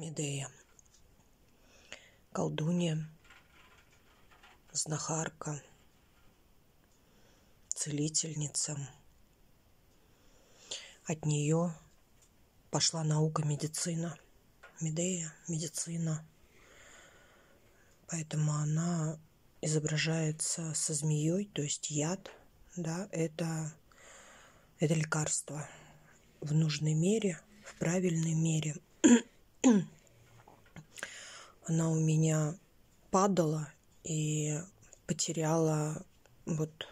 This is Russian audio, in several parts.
Медея, колдунья, знахарка, целительница. От нее пошла наука медицина. Медея, медицина. Поэтому она изображается со змеей, то есть яд, да, это, это лекарство в нужной мере, в правильной мере – она у меня падала и потеряла вот,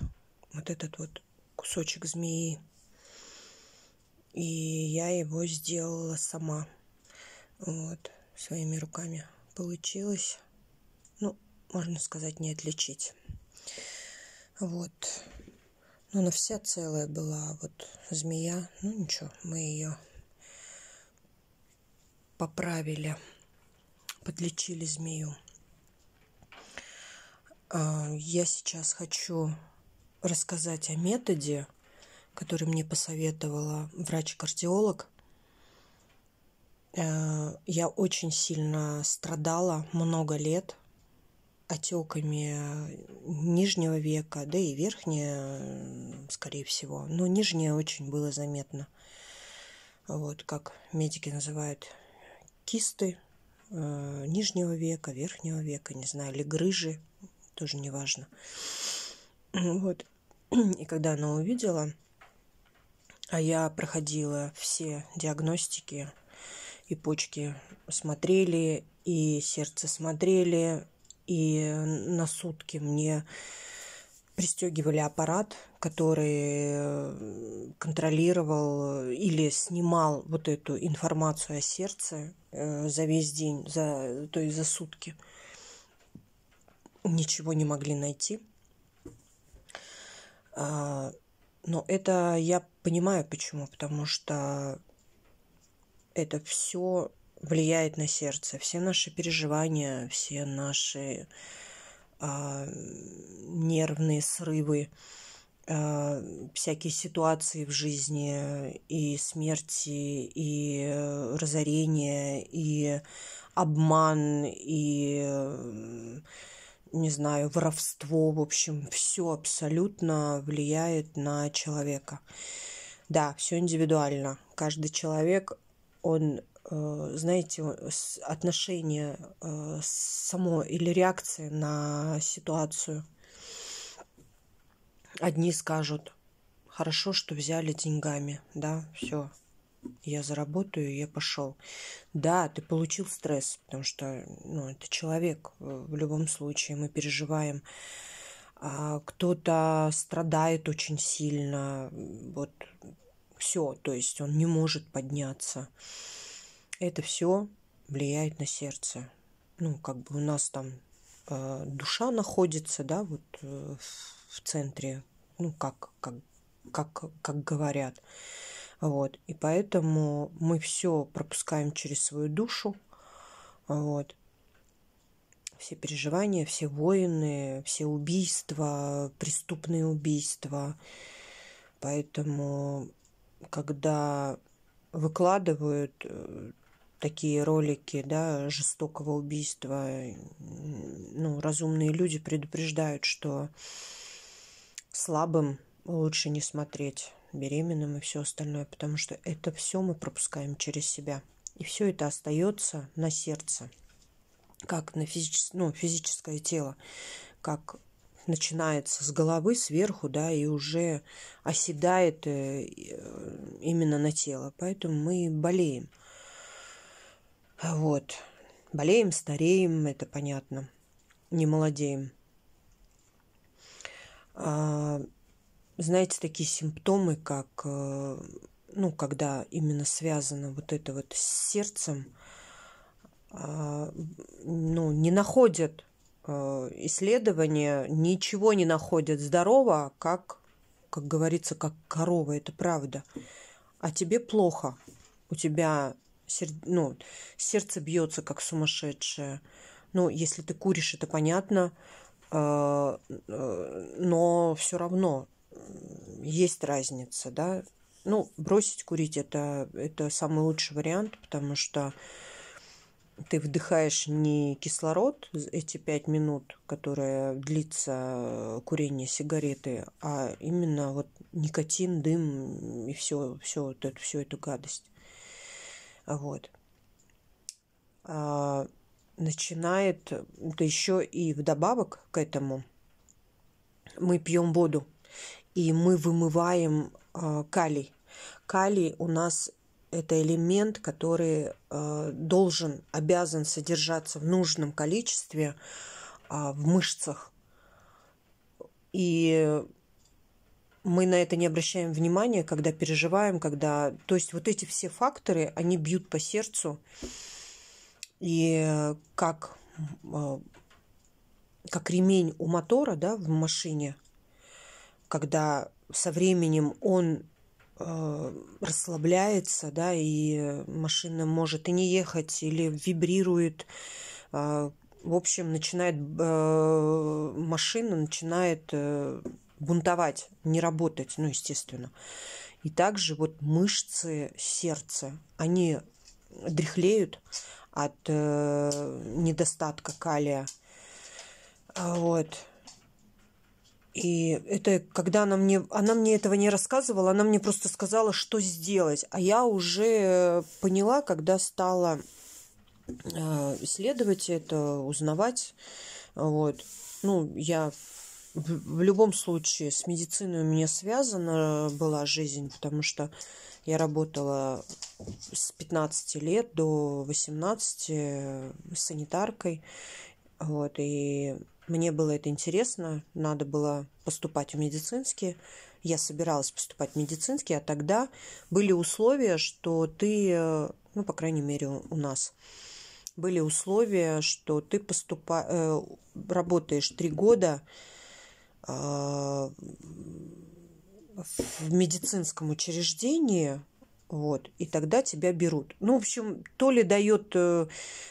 вот этот вот кусочек змеи. И я его сделала сама. Вот, своими руками. Получилось, ну, можно сказать, не отличить. Вот. Но ну, она вся целая была, вот змея. Ну ничего, мы ее поправили, подлечили змею. А, я сейчас хочу рассказать о методе, который мне посоветовала врач-кардиолог. Э, я очень сильно страдала много лет отеками нижнего века, да и верхнее, скорее всего. Но нижнее очень было заметно. Вот как медики называют кисты э, нижнего века, верхнего века, не знаю, или грыжи, тоже неважно. Вот. И когда она увидела, а я проходила все диагностики, и почки смотрели, и сердце смотрели, и на сутки мне пристегивали аппарат, который э, контролировал или снимал вот эту информацию о сердце Э, за весь день, за, то есть за сутки. Ничего не могли найти. А, но это я понимаю почему, потому что это все влияет на сердце. Все наши переживания, все наши а, нервные срывы, Э, всякие ситуации в жизни, и смерти, и э, разорение и обман, и э, не знаю, воровство, в общем, все абсолютно влияет на человека. Да, все индивидуально. Каждый человек, он, знаете, отношение само или реакция на ситуацию – Одни скажут, хорошо, что взяли деньгами, да, все, я заработаю, я пошел. Да, ты получил стресс, потому что, ну, это человек, в любом случае, мы переживаем. А кто-то страдает очень сильно, вот все, то есть он не может подняться. Это все влияет на сердце. Ну, как бы у нас там э, душа находится, да, вот э, в центре, ну, как, как, как, как говорят. Вот. И поэтому мы все пропускаем через свою душу. Вот. Все переживания, все войны, все убийства, преступные убийства. Поэтому, когда выкладывают э, такие ролики, да, жестокого убийства, ну, разумные люди предупреждают, что слабым лучше не смотреть, беременным и все остальное, потому что это все мы пропускаем через себя. И все это остается на сердце, как на физичес... ну, физическое тело, как начинается с головы, сверху, да, и уже оседает э, именно на тело. Поэтому мы болеем. Вот. Болеем, стареем, это понятно. Не молодеем. А, знаете, такие симптомы, как, э, ну, когда именно связано вот это вот с сердцем, а, ну, не находят э, исследования, ничего не находят здорового, как, как говорится, как корова, это правда. А тебе плохо, у тебя сер... ну, сердце бьется как сумасшедшее. Ну, если ты куришь, это понятно – Э, э, но все равно есть разница, да. Ну, бросить курить это, это самый лучший вариант, потому что ты вдыхаешь не кислород эти пять минут, которые длится курение сигареты, а именно вот никотин, дым и все, все вот эту всю эту гадость. Вот. А начинает, да еще и вдобавок к этому, мы пьем воду, и мы вымываем э, калий. Калий у нас это элемент, который э, должен, обязан содержаться в нужном количестве э, в мышцах. И мы на это не обращаем внимания, когда переживаем, когда... То есть вот эти все факторы, они бьют по сердцу. И э, как, э, как ремень у мотора да, в машине, когда со временем он э, расслабляется, да, и машина может и не ехать, или вибрирует. В общем, начинает машина начинает бунтовать, не работать, ну, естественно. И также вот мышцы сердца, они дряхлеют, от э, недостатка калия. А, вот. И это когда она мне, она мне этого не рассказывала, она мне просто сказала, что сделать. А я уже э, поняла, когда стала э, исследовать это, узнавать. Вот. Ну, я в любом случае с медициной у меня связана была жизнь, потому что я работала с 15 лет до 18 санитаркой. Вот, и мне было это интересно. Надо было поступать в медицинский. Я собиралась поступать в медицинский, а тогда были условия, что ты, э, ну, по крайней мере, у нас были условия, что ты поступа... Э, работаешь три года э, в медицинском учреждении, вот, и тогда тебя берут. Ну, в общем, то ли дает э,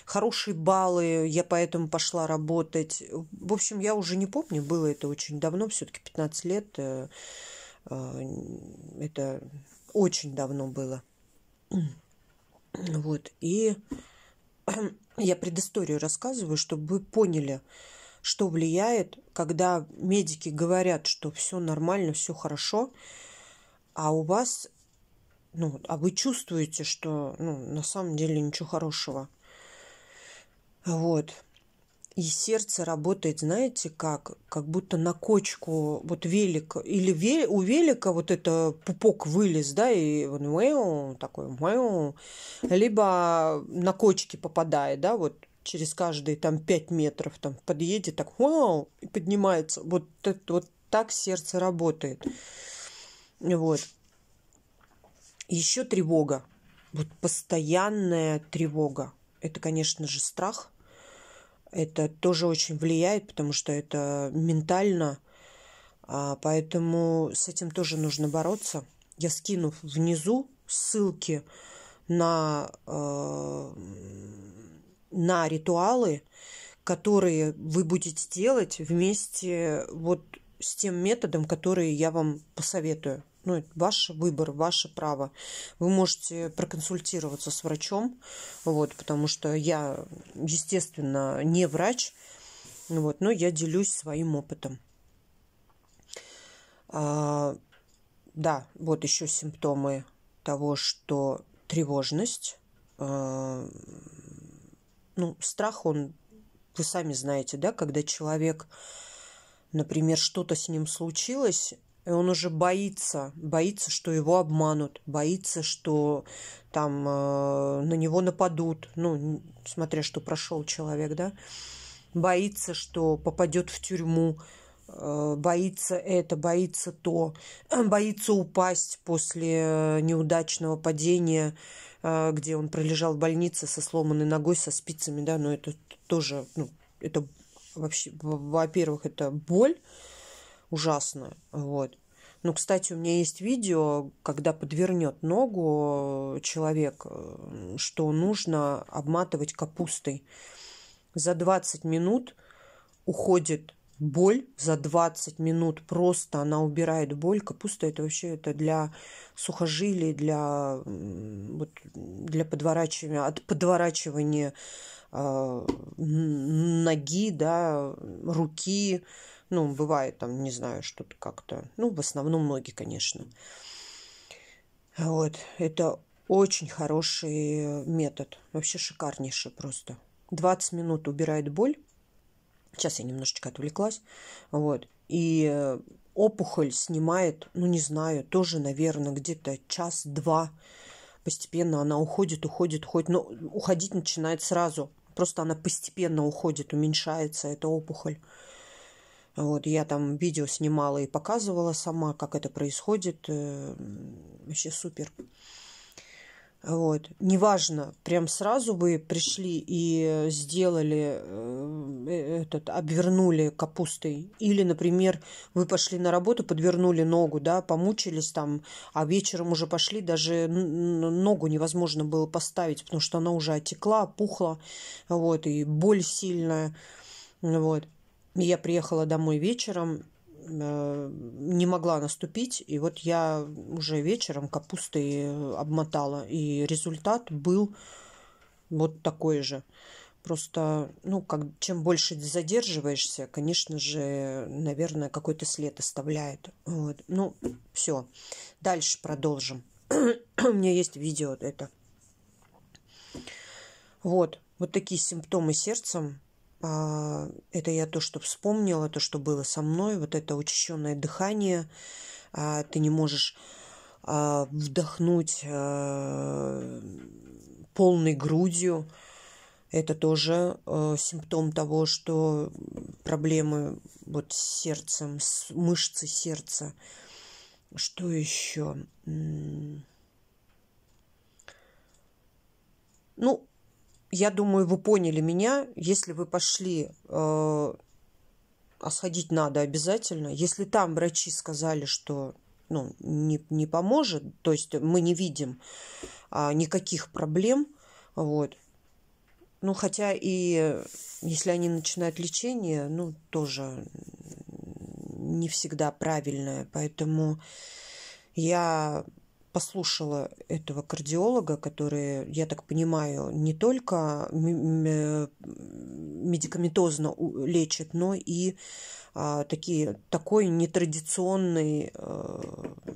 хорошие баллы, я поэтому пошла работать. В общем, я уже не помню, было это очень давно, все-таки 15 лет. Э, э, это очень давно было. Вот, и я предысторию рассказываю, чтобы вы поняли, что влияет, когда медики говорят, что все нормально, все хорошо, а у вас, ну, а вы чувствуете, что ну, на самом деле ничего хорошего. Вот. И сердце работает, знаете, как? Как будто на кочку, вот велик, или ве, у велика вот это пупок вылез, да, и он такой мэу, либо на кочки попадает, да, вот через каждые там пять метров там подъедет так вау, и поднимается. Вот, вот так сердце работает. Вот. Еще тревога. Вот постоянная тревога. Это, конечно же, страх. Это тоже очень влияет, потому что это ментально. А, поэтому с этим тоже нужно бороться. Я скину внизу ссылки на э, на ритуалы, которые вы будете делать вместе вот с тем методом, который я вам посоветую. Ну, это ваш выбор, ваше право. Вы можете проконсультироваться с врачом, вот, потому что я, естественно, не врач, вот, но я делюсь своим опытом. А, да, вот еще симптомы того, что тревожность, а, ну, страх, он, вы сами знаете, да, когда человек, например, что-то с ним случилось, и он уже боится, боится, что его обманут, боится, что там э, на него нападут, ну, смотря что прошел человек, да, боится, что попадет в тюрьму, э, боится это, боится то, боится упасть после э, неудачного падения, а, где он пролежал в больнице со сломанной ногой, со спицами, да, но это тоже, ну, это вообще, во-первых, это боль ужасная, вот. Ну, кстати, у меня есть видео, когда подвернет ногу человек, э, что нужно обматывать капустой. За 20 минут уходит боль за 20 минут. Просто она убирает боль. Капуста это вообще это для сухожилий, для, вот, для подворачивания, от подворачивания э, ноги, да, руки. Ну, бывает там, не знаю, что-то как-то. Ну, в основном ноги, конечно. Вот. Это очень хороший метод. Вообще шикарнейший просто. 20 минут убирает боль Сейчас я немножечко отвлеклась. Вот. И э, опухоль снимает, ну не знаю, тоже, наверное, где-то час-два. Постепенно она уходит, уходит, уходит. Но уходить начинает сразу. Просто она постепенно уходит, уменьшается эта опухоль. Вот, я там видео снимала и показывала сама, как это происходит. Э, вообще супер. Вот. Неважно, прям сразу бы пришли и сделали э, э, этот, обвернули капустой. Или, например, вы пошли на работу, подвернули ногу, да, помучились там, а вечером уже пошли, даже ногу невозможно было поставить, потому что она уже отекла, пухла, вот, и боль сильная. Вот. Я приехала домой вечером, Э, не могла наступить. И вот я уже вечером капустой обмотала. И результат был вот такой же. Просто, ну, как, чем больше задерживаешься, конечно же, наверное, какой-то след оставляет. Вот. Ну, все. Дальше продолжим. У меня есть видео это. Вот. Вот такие симптомы сердцем а, это я то, что вспомнила, то, что было со мной, вот это учащенное дыхание. А, ты не можешь а, вдохнуть полной грудью. Это тоже э, симптом того, что проблемы вот с сердцем, с мышцей сердца. Что еще? Ну, я думаю, вы поняли меня. Если вы пошли, э, а сходить надо обязательно. Если там врачи сказали, что ну, не, не поможет, то есть мы не видим а, никаких проблем, вот. Ну, хотя и если они начинают лечение, ну, тоже не всегда правильное, поэтому я послушала этого кардиолога, который, я так понимаю, не только медикаментозно лечит, но и а, такие, такой нетрадиционной а, э,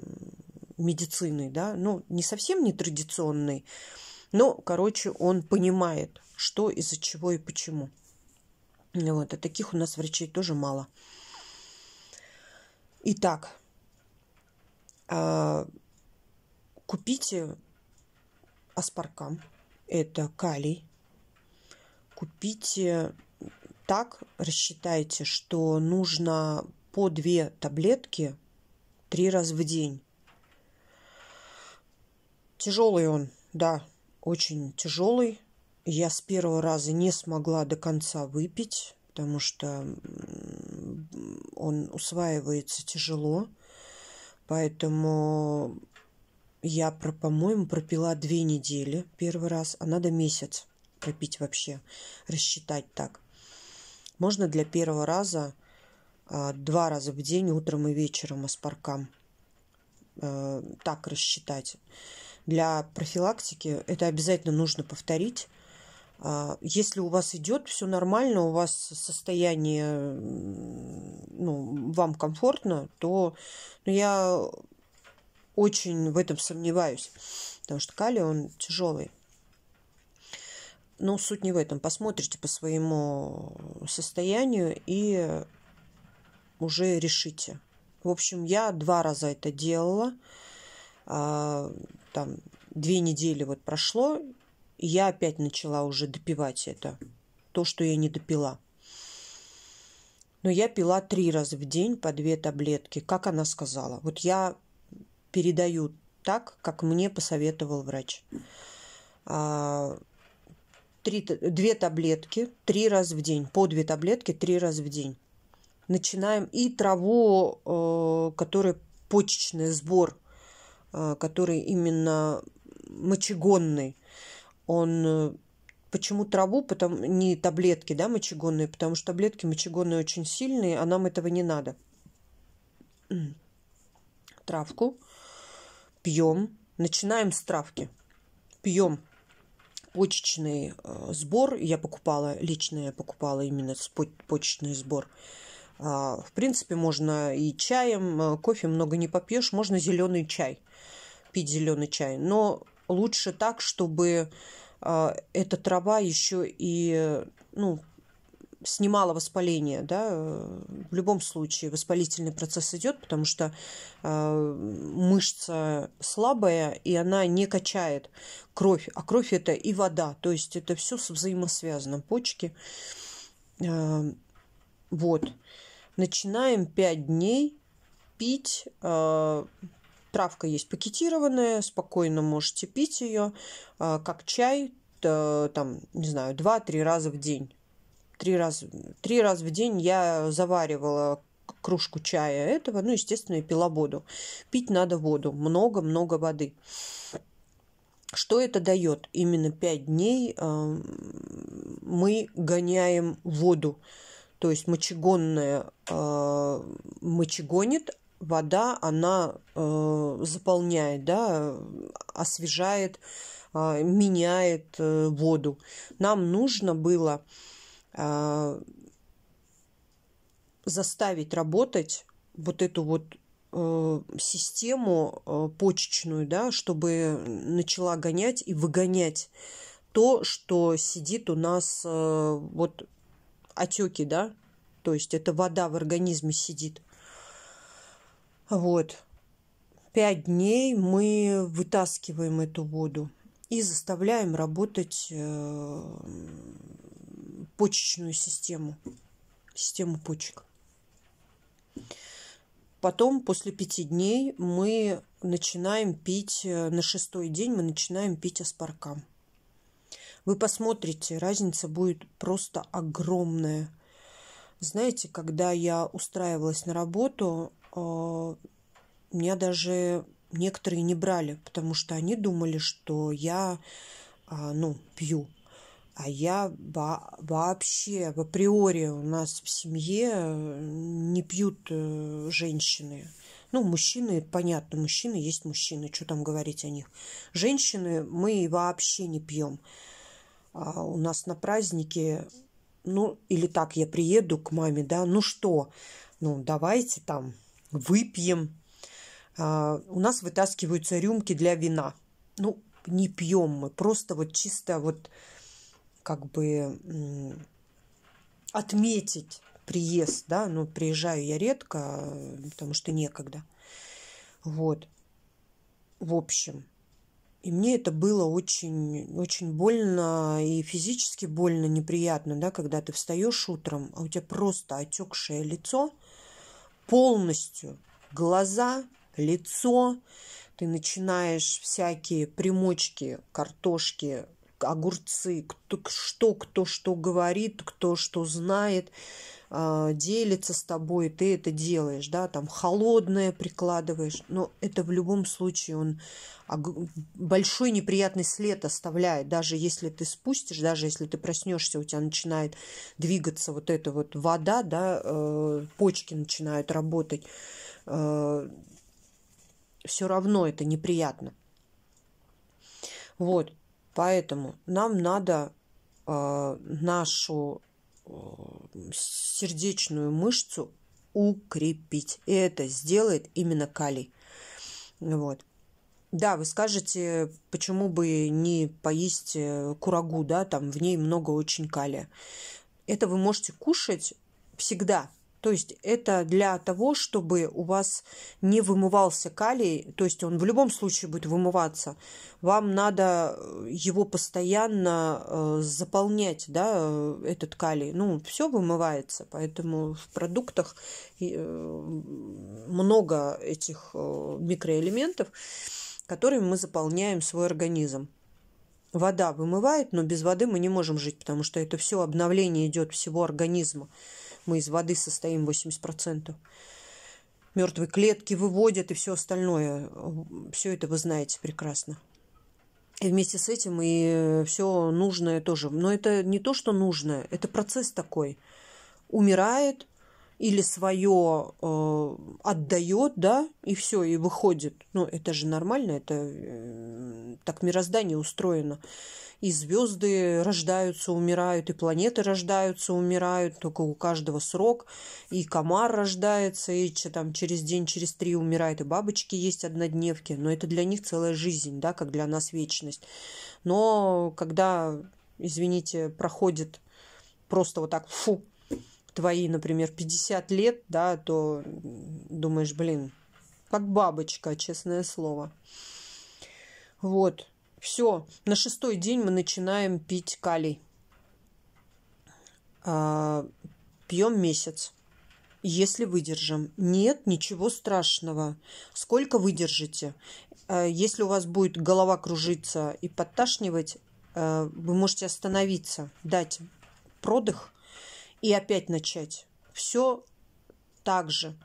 медицины, да, ну, не совсем нетрадиционной, но, короче, он понимает, что из-за чего и почему. Вот, а таких у нас врачей тоже мало. Итак, а, Купите аспаркам, это калий. Купите так, рассчитайте, что нужно по две таблетки три раза в день. Тяжелый он, да, очень тяжелый. Я с первого раза не смогла до конца выпить, потому что он усваивается тяжело. Поэтому я, про, по-моему, пропила две недели первый раз, а надо месяц пропить вообще, рассчитать так. Можно для первого раза а, два раза в день, утром и вечером, аспаркам. Э, так рассчитать. Для профилактики это обязательно нужно повторить. А, если у вас идет все нормально, у вас состояние, ну, вам комфортно, то ну, я очень в этом сомневаюсь, потому что калий, он тяжелый. Но суть не в этом. Посмотрите по своему состоянию и уже решите. В общем, я два раза это делала. А, там две недели вот прошло, и я опять начала уже допивать это. То, что я не допила. Но я пила три раза в день по две таблетки, как она сказала. Вот я передаю так, как мне посоветовал врач. А, три, две таблетки, три раза в день, по две таблетки, три раза в день. Начинаем и траву, э, которая почечный сбор, э, который именно мочегонный, он э, Почему траву, потом не таблетки, да, мочегонные, потому что таблетки мочегонные очень сильные, а нам этого не надо. Травку пьем, начинаем с травки. Пьем почечный э, сбор. Я покупала, лично я покупала именно почечный сбор. А, в принципе, можно и чаем, э, кофе много не попьешь, можно зеленый чай, пить зеленый чай. Но лучше так, чтобы э, эта трава еще и ну, снимала воспаление, да, в любом случае воспалительный процесс идет, потому что э, мышца слабая, и она не качает кровь, а кровь это и вода, то есть это все взаимосвязано, почки. Э, вот. Начинаем 5 дней пить. Э, травка есть пакетированная, спокойно можете пить ее, как чай, там, не знаю, 2-3 раза в день три раза, три раза в день я заваривала кружку чая этого, ну, естественно, и пила воду. Пить надо воду, много-много воды. Что это дает? Именно пять дней э, мы гоняем воду. То есть мочегонная э, мочегонит, вода, она э, заполняет, да, освежает, э, меняет э, воду. Нам нужно было Э, заставить работать вот эту вот э, систему э, почечную, да, чтобы начала гонять и выгонять то, что сидит у нас вот отеки, да, то есть это вода в организме сидит. Вот. Пять дней мы вытаскиваем эту воду и заставляем работать почечную систему, систему почек. Потом, после пяти дней, мы начинаем пить, э, на шестой день мы начинаем пить аспаркам. Вы посмотрите, разница будет просто огромная. Знаете, когда я устраивалась на работу, э, меня даже некоторые не брали, потому что они думали, что я а, ну, пью а я вообще в априори у нас в семье э, не пьют э, женщины. Ну, мужчины, понятно, мужчины есть мужчины, что там говорить о них. Женщины мы вообще не пьем. А у нас на празднике, ну, или так, я приеду к маме, да, ну что, ну, давайте там выпьем. А у нас вытаскиваются рюмки для вина. Ну, не пьем мы, просто вот чисто вот как бы отметить приезд, да, но ну, приезжаю я редко, потому что некогда. Вот. В общем. И мне это было очень, очень больно и физически больно, неприятно, да, когда ты встаешь утром, а у тебя просто отекшее лицо полностью, глаза, лицо, ты начинаешь всякие примочки, картошки, огурцы, кто, что кто что говорит, кто что знает, а, делится с тобой, ты это делаешь, да, там холодное прикладываешь, но это в любом случае он большой неприятный след оставляет, даже если ты спустишь, даже если ты проснешься, у тебя начинает двигаться вот эта вот вода, да, э, почки начинают работать, э, все равно это неприятно. Вот. Поэтому нам надо э, нашу э, сердечную мышцу укрепить. И это сделает именно калий. Вот. Да, вы скажете, почему бы не поесть э, курагу, да, там в ней много очень калия. Это вы можете кушать всегда, то есть это для того, чтобы у вас не вымывался калий, то есть он в любом случае будет вымываться. Вам надо э, его постоянно э, заполнять, да, э, этот калий. Ну, все вымывается, поэтому в продуктах много этих микроэлементов, которыми мы заполняем свой организм. Вода вымывает, но без воды мы не можем жить, потому что это все обновление идет всего организма. Мы из воды состоим 80%. Мертвые клетки выводят и все остальное. Все это вы знаете прекрасно. И вместе с этим и все нужное тоже. Но это не то, что нужное, это процесс такой. Умирает или свое э, отдает, да, и все, и выходит. Ну, это же нормально, это э, так мироздание устроено. И звезды рождаются, умирают, и планеты рождаются, умирают, только у каждого срок. И комар рождается, и че там через день, через три умирает, и бабочки есть однодневки. Но это для них целая жизнь, да, как для нас вечность. Но когда, извините, проходит просто вот так, фу, твои, например, 50 лет, да, то думаешь, блин, как бабочка, честное слово. Вот. Все. На шестой день мы начинаем пить калий. А, пьем месяц. Если выдержим. Нет, ничего страшного. Сколько выдержите? А, если у вас будет голова кружиться и подташнивать, а, вы можете остановиться, дать продых и опять начать. Все так же.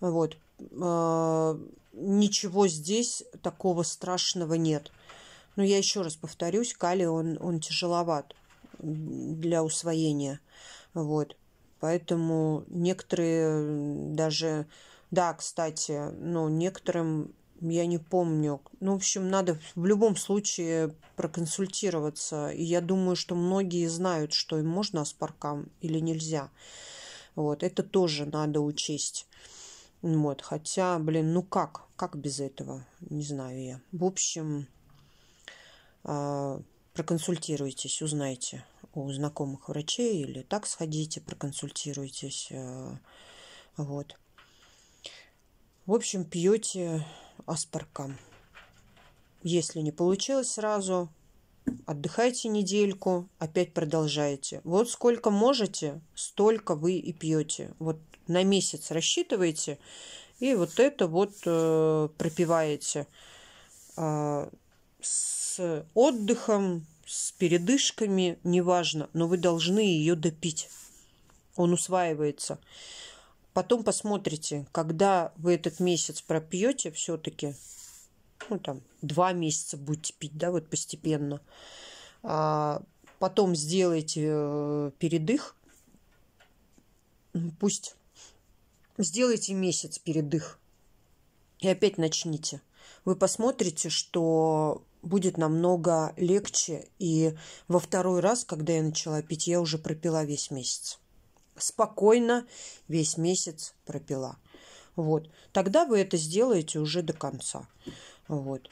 Вот. А, ничего здесь такого страшного нет. Но я еще раз повторюсь, калий, он, он тяжеловат для усвоения. Вот. Поэтому некоторые даже... Да, кстати, ну, некоторым я не помню. Ну, в общем, надо в любом случае проконсультироваться. И я думаю, что многие знают, что им можно аспаркам или нельзя. Вот, это тоже надо учесть. Вот, хотя, блин, ну как? Как без этого? Не знаю я. В общем, а, проконсультируйтесь, узнайте у знакомых врачей или так сходите, проконсультируйтесь. А, вот. В общем, пьете аспаркам. Если не получилось сразу, отдыхайте недельку, опять продолжаете. Вот сколько можете, столько вы и пьете. Вот на месяц рассчитываете и вот это вот э, пропиваете э, с отдыхом, с передышками, неважно, но вы должны ее допить. Он усваивается. Потом посмотрите, когда вы этот месяц пропьете все-таки, ну там два месяца будете пить, да, вот постепенно. А потом сделайте э, передых, пусть сделайте месяц передых и опять начните. Вы посмотрите, что будет намного легче. И во второй раз, когда я начала пить, я уже пропила весь месяц спокойно весь месяц пропила. Вот. Тогда вы это сделаете уже до конца. Вот.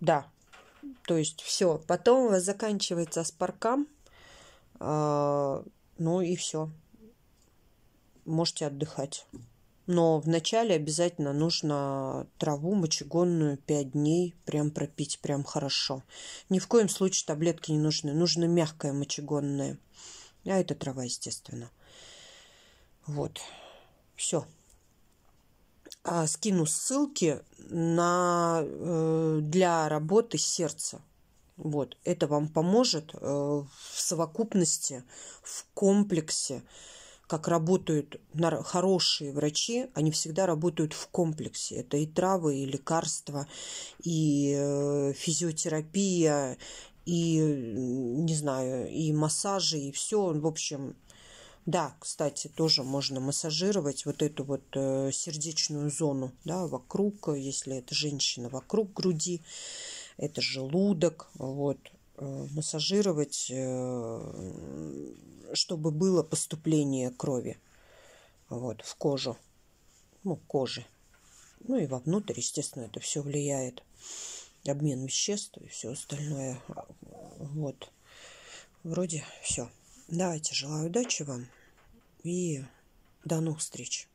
Да. То есть все. Потом у вас заканчивается спаркам, а, Ну и все. Можете отдыхать. Но вначале обязательно нужно траву мочегонную 5 дней прям пропить прям хорошо. Ни в коем случае таблетки не нужны. Нужно мягкое мочегонное. А это трава, естественно. Вот. Все. А, скину ссылки на, э, для работы сердца. Вот. Это вам поможет э, в совокупности, в комплексе как работают хорошие врачи, они всегда работают в комплексе. Это и травы, и лекарства, и э, физиотерапия, и, не знаю, и массажи, и все. В общем, да, кстати, тоже можно массажировать вот эту вот э, сердечную зону, да, вокруг, если это женщина, вокруг груди, это желудок, вот, Э, массажировать, э, чтобы было поступление крови вот, в кожу, ну, кожи. Ну и вовнутрь, естественно, это все влияет. Обмен веществ и все остальное. Вот. Вроде все. Давайте, желаю удачи вам и до новых встреч.